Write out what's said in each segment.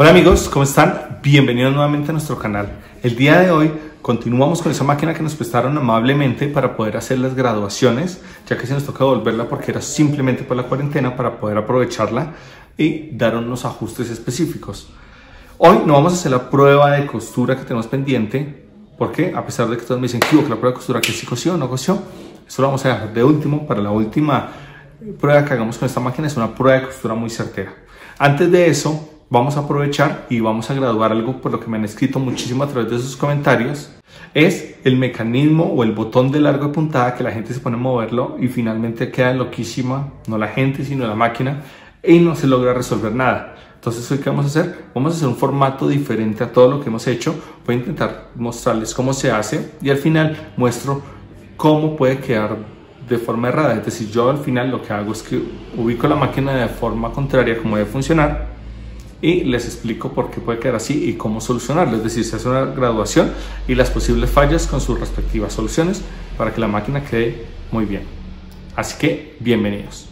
Hola amigos, ¿cómo están? Bienvenidos nuevamente a nuestro canal. El día de hoy continuamos con esa máquina que nos prestaron amablemente para poder hacer las graduaciones, ya que se nos toca devolverla porque era simplemente por la cuarentena para poder aprovecharla y dar unos ajustes específicos. Hoy no vamos a hacer la prueba de costura que tenemos pendiente, porque a pesar de que todos me dicen que la prueba de costura que sí cosió o no cosió, eso lo vamos a dejar de último para la última prueba que hagamos con esta máquina, es una prueba de costura muy certera. Antes de eso, vamos a aprovechar y vamos a graduar algo por lo que me han escrito muchísimo a través de sus comentarios, es el mecanismo o el botón de largo de puntada que la gente se pone a moverlo y finalmente queda loquísima, no la gente, sino la máquina, y no se logra resolver nada. Entonces, ¿qué vamos a hacer? Vamos a hacer un formato diferente a todo lo que hemos hecho. Voy a intentar mostrarles cómo se hace y al final muestro cómo puede quedar de forma errada. Es decir, yo al final lo que hago es que ubico la máquina de forma contraria como debe funcionar y les explico por qué puede quedar así y cómo solucionarlo. Es decir, se hace una graduación y las posibles fallas con sus respectivas soluciones para que la máquina quede muy bien. Así que, bienvenidos.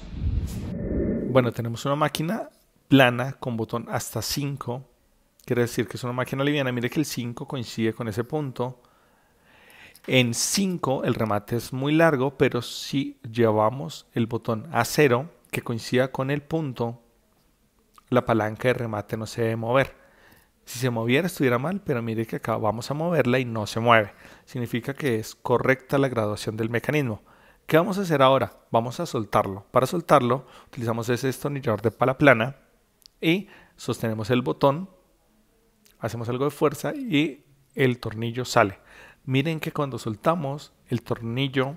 Bueno, tenemos una máquina plana con botón hasta 5. Quiere decir que es una máquina liviana. Mire que el 5 coincide con ese punto. En 5 el remate es muy largo, pero si llevamos el botón a 0, que coincida con el punto, la palanca de remate no se debe mover. Si se moviera estuviera mal, pero mire que acá vamos a moverla y no se mueve. Significa que es correcta la graduación del mecanismo. ¿Qué vamos a hacer ahora? Vamos a soltarlo. Para soltarlo utilizamos ese estornillador de pala plana y sostenemos el botón, hacemos algo de fuerza y el tornillo sale. Miren que cuando soltamos el tornillo,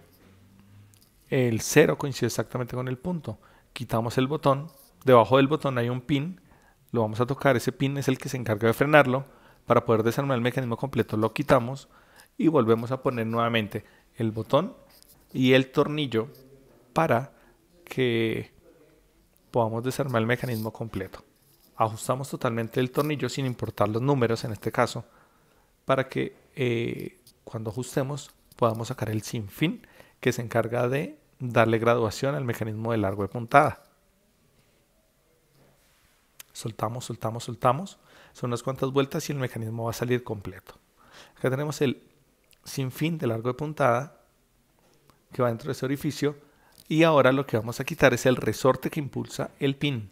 el cero coincide exactamente con el punto. Quitamos el botón debajo del botón hay un pin, lo vamos a tocar, ese pin es el que se encarga de frenarlo, para poder desarmar el mecanismo completo lo quitamos y volvemos a poner nuevamente el botón y el tornillo para que podamos desarmar el mecanismo completo. Ajustamos totalmente el tornillo sin importar los números en este caso para que eh, cuando ajustemos podamos sacar el fin que se encarga de darle graduación al mecanismo de largo de puntada. Soltamos, soltamos, soltamos. Son unas cuantas vueltas y el mecanismo va a salir completo. Acá tenemos el sinfín de largo de puntada que va dentro de ese orificio. Y ahora lo que vamos a quitar es el resorte que impulsa el pin.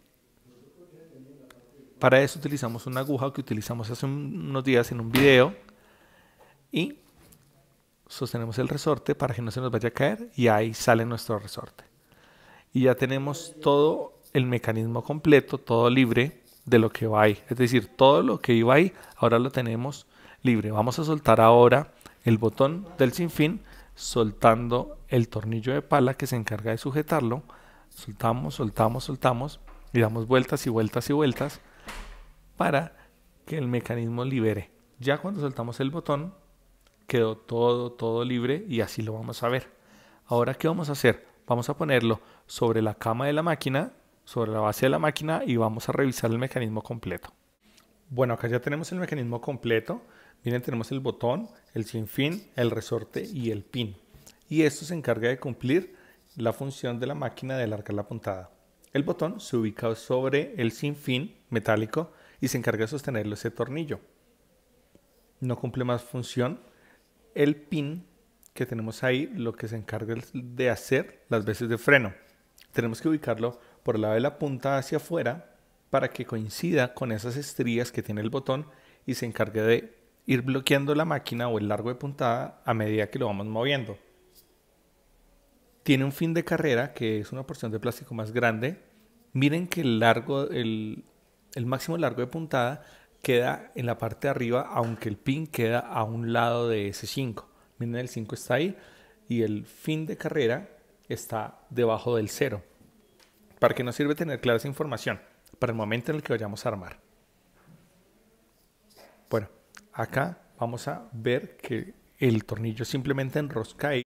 Para eso utilizamos una aguja que utilizamos hace unos días en un video. Y sostenemos el resorte para que no se nos vaya a caer y ahí sale nuestro resorte. Y ya tenemos todo el mecanismo completo, todo libre de lo que va ahí. Es decir, todo lo que iba ahí, ahora lo tenemos libre. Vamos a soltar ahora el botón del sinfín, soltando el tornillo de pala que se encarga de sujetarlo. Soltamos, soltamos, soltamos y damos vueltas y vueltas y vueltas para que el mecanismo libere. Ya cuando soltamos el botón, quedó todo, todo libre y así lo vamos a ver. Ahora, ¿qué vamos a hacer? Vamos a ponerlo sobre la cama de la máquina sobre la base de la máquina y vamos a revisar el mecanismo completo. Bueno, acá ya tenemos el mecanismo completo. Miren, tenemos el botón, el sinfín, el resorte y el pin. Y esto se encarga de cumplir la función de la máquina de alargar la puntada. El botón se ubica sobre el sinfín metálico y se encarga de sostenerlo ese tornillo. No cumple más función. El pin que tenemos ahí lo que se encarga de hacer las veces de freno. Tenemos que ubicarlo por la punta hacia afuera para que coincida con esas estrías que tiene el botón y se encargue de ir bloqueando la máquina o el largo de puntada a medida que lo vamos moviendo. Tiene un fin de carrera que es una porción de plástico más grande. Miren que el largo, el, el máximo largo de puntada queda en la parte de arriba, aunque el pin queda a un lado de ese 5. Miren, el 5 está ahí y el fin de carrera está debajo del 0. ¿Para qué nos sirve tener clara esa información? Para el momento en el que vayamos a armar. Bueno, acá vamos a ver que el tornillo simplemente enrosca y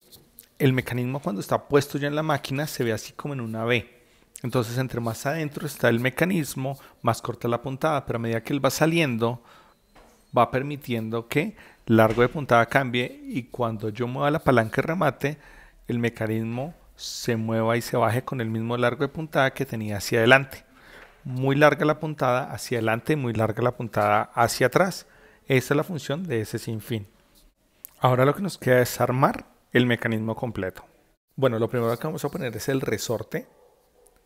el mecanismo cuando está puesto ya en la máquina se ve así como en una V. Entonces, entre más adentro está el mecanismo, más corta la puntada, pero a medida que él va saliendo, va permitiendo que largo de puntada cambie y cuando yo mueva la palanca de remate, el mecanismo se mueva y se baje con el mismo largo de puntada que tenía hacia adelante. Muy larga la puntada hacia adelante y muy larga la puntada hacia atrás. Esa es la función de ese sinfín. Ahora lo que nos queda es armar el mecanismo completo. Bueno, lo primero que vamos a poner es el resorte.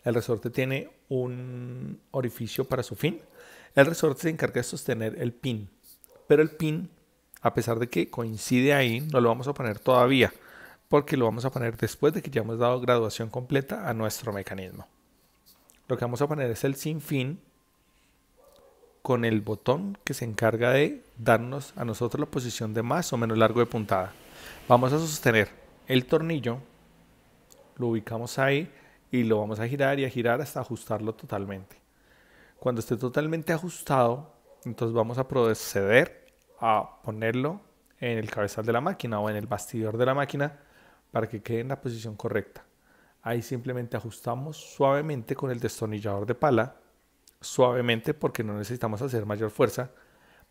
El resorte tiene un orificio para su fin. El resorte se encarga de sostener el pin. Pero el pin, a pesar de que coincide ahí, no lo vamos a poner todavía porque lo vamos a poner después de que ya hemos dado graduación completa a nuestro mecanismo. Lo que vamos a poner es el sin fin con el botón que se encarga de darnos a nosotros la posición de más o menos largo de puntada. Vamos a sostener el tornillo, lo ubicamos ahí y lo vamos a girar y a girar hasta ajustarlo totalmente. Cuando esté totalmente ajustado, entonces vamos a proceder a ponerlo en el cabezal de la máquina o en el bastidor de la máquina para que quede en la posición correcta. Ahí simplemente ajustamos suavemente con el destornillador de pala, suavemente porque no necesitamos hacer mayor fuerza,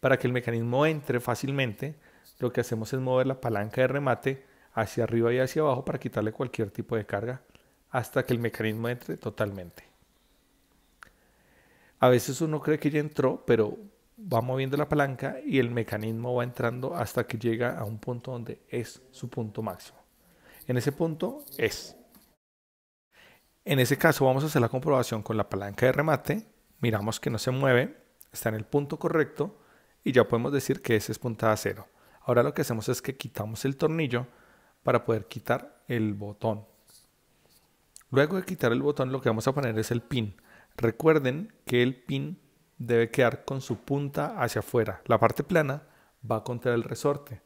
para que el mecanismo entre fácilmente. Lo que hacemos es mover la palanca de remate hacia arriba y hacia abajo para quitarle cualquier tipo de carga hasta que el mecanismo entre totalmente. A veces uno cree que ya entró, pero va moviendo la palanca y el mecanismo va entrando hasta que llega a un punto donde es su punto máximo en ese punto es. En ese caso vamos a hacer la comprobación con la palanca de remate, miramos que no se mueve, está en el punto correcto y ya podemos decir que ese es puntada cero. Ahora lo que hacemos es que quitamos el tornillo para poder quitar el botón. Luego de quitar el botón lo que vamos a poner es el pin. Recuerden que el pin debe quedar con su punta hacia afuera. La parte plana va contra el resorte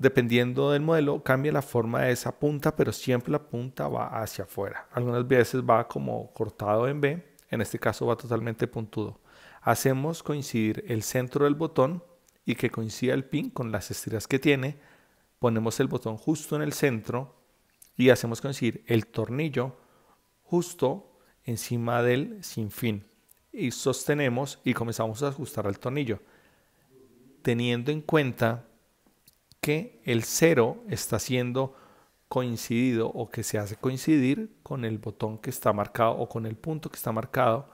dependiendo del modelo, cambia la forma de esa punta, pero siempre la punta va hacia afuera. Algunas veces va como cortado en B, en este caso va totalmente puntudo. Hacemos coincidir el centro del botón y que coincida el pin con las estrellas que tiene. Ponemos el botón justo en el centro y hacemos coincidir el tornillo justo encima del sin fin Y sostenemos y comenzamos a ajustar el tornillo, teniendo en cuenta que el cero está siendo coincidido o que se hace coincidir con el botón que está marcado o con el punto que está marcado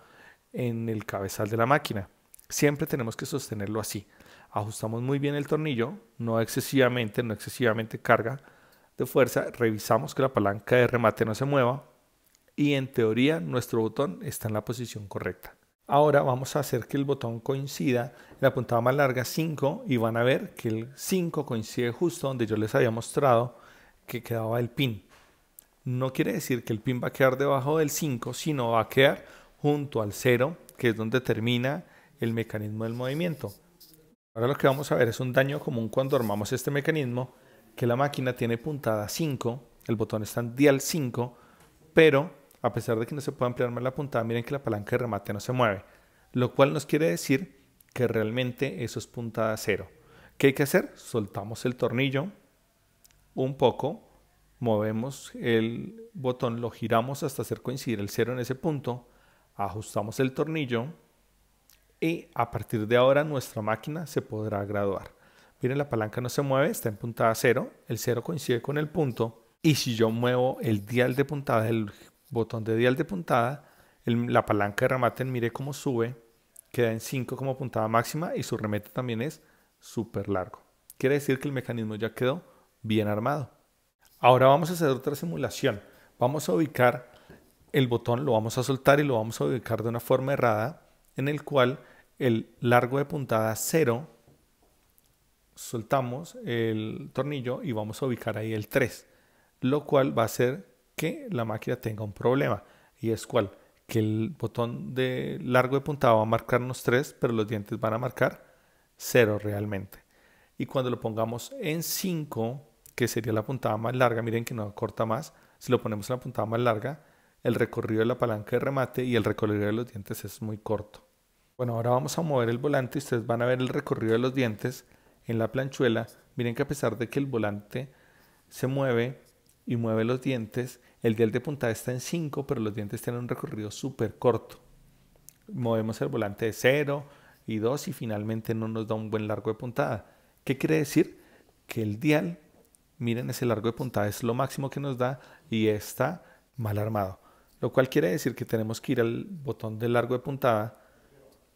en el cabezal de la máquina. Siempre tenemos que sostenerlo así. Ajustamos muy bien el tornillo, no excesivamente, no excesivamente carga de fuerza, revisamos que la palanca de remate no se mueva y en teoría nuestro botón está en la posición correcta. Ahora vamos a hacer que el botón coincida la puntada más larga 5 y van a ver que el 5 coincide justo donde yo les había mostrado que quedaba el pin. No quiere decir que el pin va a quedar debajo del 5, sino va a quedar junto al 0, que es donde termina el mecanismo del movimiento. Ahora lo que vamos a ver es un daño común cuando armamos este mecanismo, que la máquina tiene puntada 5, el botón está en dial 5, pero a pesar de que no se puede ampliar más la puntada, miren que la palanca de remate no se mueve, lo cual nos quiere decir que realmente eso es puntada cero. ¿Qué hay que hacer? Soltamos el tornillo un poco, movemos el botón, lo giramos hasta hacer coincidir el cero en ese punto, ajustamos el tornillo y a partir de ahora nuestra máquina se podrá graduar. Miren, la palanca no se mueve, está en puntada cero, el cero coincide con el punto y si yo muevo el dial de puntada del botón de dial de puntada, la palanca de remate mire cómo sube, queda en 5 como puntada máxima y su remate también es súper largo. Quiere decir que el mecanismo ya quedó bien armado. Ahora vamos a hacer otra simulación. Vamos a ubicar el botón, lo vamos a soltar y lo vamos a ubicar de una forma errada, en el cual el largo de puntada 0, soltamos el tornillo y vamos a ubicar ahí el 3, lo cual va a ser que la máquina tenga un problema. Y es cuál? Que el botón de largo de puntada va a marcarnos 3, pero los dientes van a marcar 0 realmente. Y cuando lo pongamos en 5, que sería la puntada más larga, miren que no corta más, si lo ponemos en la puntada más larga, el recorrido de la palanca de remate y el recorrido de los dientes es muy corto. Bueno, ahora vamos a mover el volante y ustedes van a ver el recorrido de los dientes en la planchuela. Miren que a pesar de que el volante se mueve, y mueve los dientes, el dial de puntada está en 5, pero los dientes tienen un recorrido súper corto. Movemos el volante de 0 y 2 y finalmente no nos da un buen largo de puntada. ¿Qué quiere decir? Que el dial, miren, ese largo de puntada es lo máximo que nos da y está mal armado. Lo cual quiere decir que tenemos que ir al botón de largo de puntada,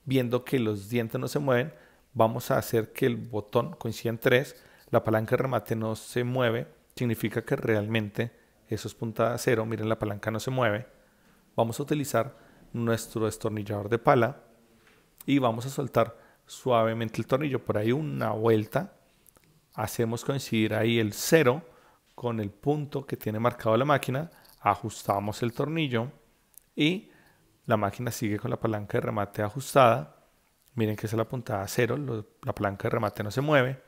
viendo que los dientes no se mueven, vamos a hacer que el botón coincida en 3, la palanca de remate no se mueve, significa que realmente eso es puntada cero, miren la palanca no se mueve, vamos a utilizar nuestro destornillador de pala y vamos a soltar suavemente el tornillo por ahí una vuelta, hacemos coincidir ahí el cero con el punto que tiene marcado la máquina, ajustamos el tornillo y la máquina sigue con la palanca de remate ajustada, miren que es la puntada cero, la palanca de remate no se mueve,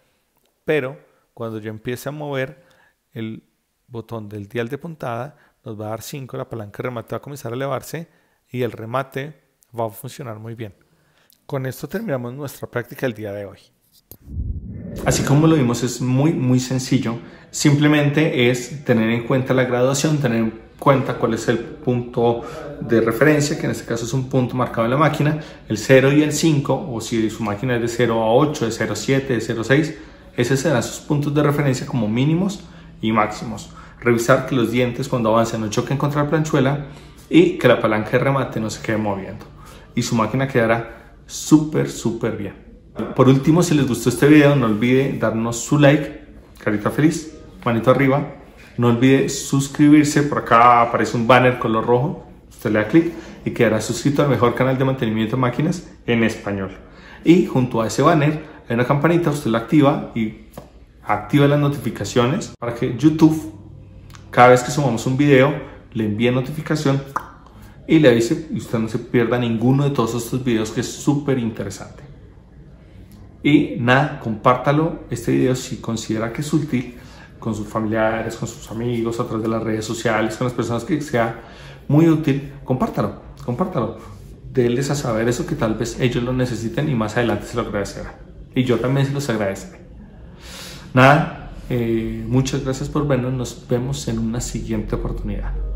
pero cuando yo empiece a mover el botón del dial de puntada, nos va a dar 5, la palanca de remate va a comenzar a elevarse y el remate va a funcionar muy bien. Con esto terminamos nuestra práctica el día de hoy. Así como lo vimos es muy muy sencillo, simplemente es tener en cuenta la graduación, tener en cuenta cuál es el punto de referencia, que en este caso es un punto marcado en la máquina, el 0 y el 5, o si su máquina es de 0 a 8, de 0 a 7, de 0 a 6, esos serán sus puntos de referencia como mínimos y máximos. Revisar que los dientes cuando avancen no choquen contra la planchuela y que la palanca de remate no se quede moviendo. Y su máquina quedará súper, súper bien. Por último, si les gustó este video, no olvide darnos su like, carita feliz, manito arriba. No olvide suscribirse, por acá aparece un banner color rojo, usted le da clic y quedará suscrito al mejor canal de mantenimiento de máquinas en español. Y junto a ese banner hay una campanita, usted la activa y activa las notificaciones para que YouTube, cada vez que subamos un video, le envíe notificación y le avise y usted no se pierda ninguno de todos estos videos que es súper interesante. Y nada, compártalo este video si considera que es útil con sus familiares, con sus amigos, a través de las redes sociales, con las personas que sea muy útil, compártalo, compártalo. Denles a saber eso que tal vez ellos lo necesiten y más adelante se lo agradecerán. Y yo también se los agradeceré. Nada, eh, muchas gracias por vernos, nos vemos en una siguiente oportunidad.